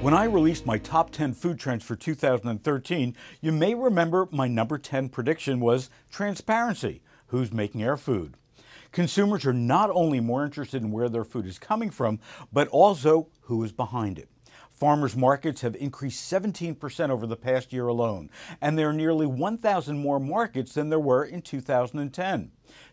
When I released my top 10 food trends for 2013, you may remember my number 10 prediction was transparency who's making our food. Consumers are not only more interested in where their food is coming from, but also who is behind it. Farmers markets have increased 17% over the past year alone, and there are nearly 1,000 more markets than there were in 2010.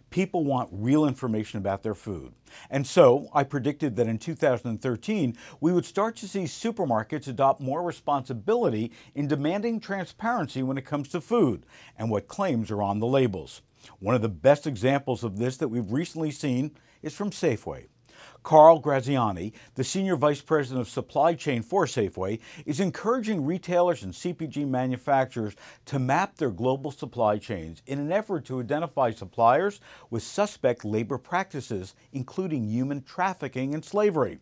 People want real information about their food. And so I predicted that in 2013, we would start to see supermarkets adopt more responsibility in demanding transparency when it comes to food and what claims are on the labels. One of the best examples of this that we've recently seen is from Safeway. Carl Graziani, the Senior Vice President of Supply Chain for Safeway, is encouraging retailers and CPG manufacturers to map their global supply chains in an effort to identify suppliers with suspect labor practices, including human trafficking and slavery.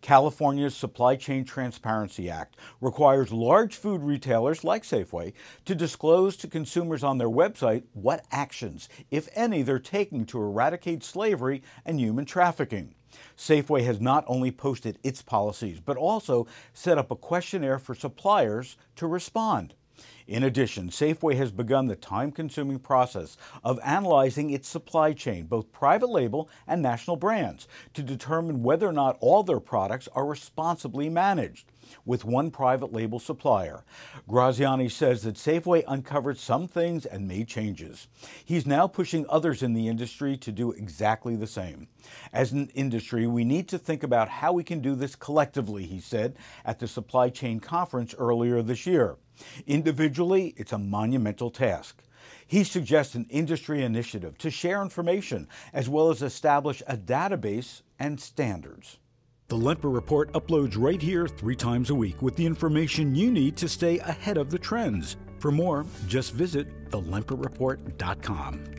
California's Supply Chain Transparency Act requires large food retailers like Safeway to disclose to consumers on their website what actions, if any, they're taking to eradicate slavery and human trafficking. Safeway has not only posted its policies, but also set up a questionnaire for suppliers to respond. In addition, Safeway has begun the time consuming process of analyzing its supply chain, both private label and national brands, to determine whether or not all their products are responsibly managed with one private label supplier. Graziani says that Safeway uncovered some things and made changes. He's now pushing others in the industry to do exactly the same. As an industry, we need to think about how we can do this collectively, he said at the supply chain conference earlier this year. Individually, it's a monumental task. He suggests an industry initiative to share information as well as establish a database and standards. The Lemper Report uploads right here three times a week with the information you need to stay ahead of the trends. For more, just visit thelemperreport.com.